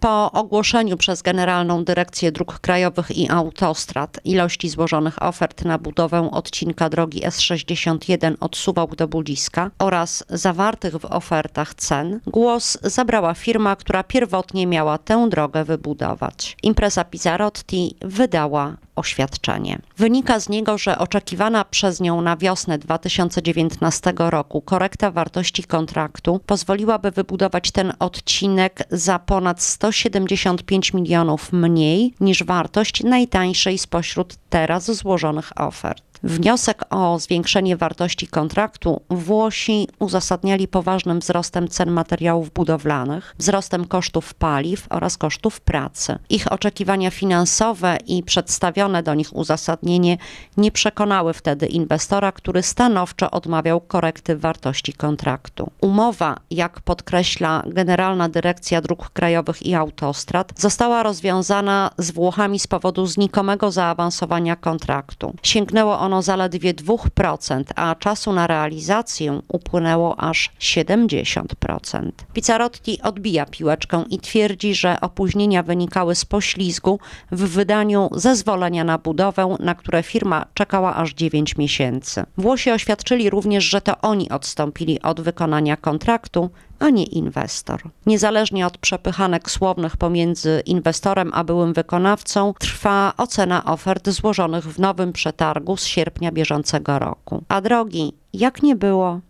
Po ogłoszeniu przez Generalną Dyrekcję Dróg Krajowych i Autostrad ilości złożonych ofert na budowę odcinka drogi S61 od Suwałk do Budziska oraz zawartych w ofertach cen, głos zabrała firma, która pierwotnie miała tę drogę wybudować. Impresa Pizarotti wydała oświadczenie. Wynika z niego, że oczekiwana przez nią na wiosnę 2019 roku korekta wartości kontraktu pozwoliłaby wybudować ten odcinek za ponad 100 175 milionów mniej niż wartość najtańszej spośród teraz złożonych ofert. Wniosek o zwiększenie wartości kontraktu Włosi uzasadniali poważnym wzrostem cen materiałów budowlanych, wzrostem kosztów paliw oraz kosztów pracy. Ich oczekiwania finansowe i przedstawione do nich uzasadnienie nie przekonały wtedy inwestora, który stanowczo odmawiał korekty wartości kontraktu. Umowa, jak podkreśla Generalna Dyrekcja Dróg Krajowych i autostrad, została rozwiązana z Włochami z powodu znikomego zaawansowania kontraktu. Sięgnęło ono zaledwie 2%, a czasu na realizację upłynęło aż 70%. Pizzarotti odbija piłeczkę i twierdzi, że opóźnienia wynikały z poślizgu w wydaniu zezwolenia na budowę, na które firma czekała aż 9 miesięcy. Włosi oświadczyli również, że to oni odstąpili od wykonania kontraktu, a nie inwestor. Niezależnie od przepychanek słownych pomiędzy inwestorem a byłym wykonawcą, trwa ocena ofert złożonych w nowym przetargu z sierpnia bieżącego roku. A drogi, jak nie było,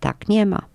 tak nie ma.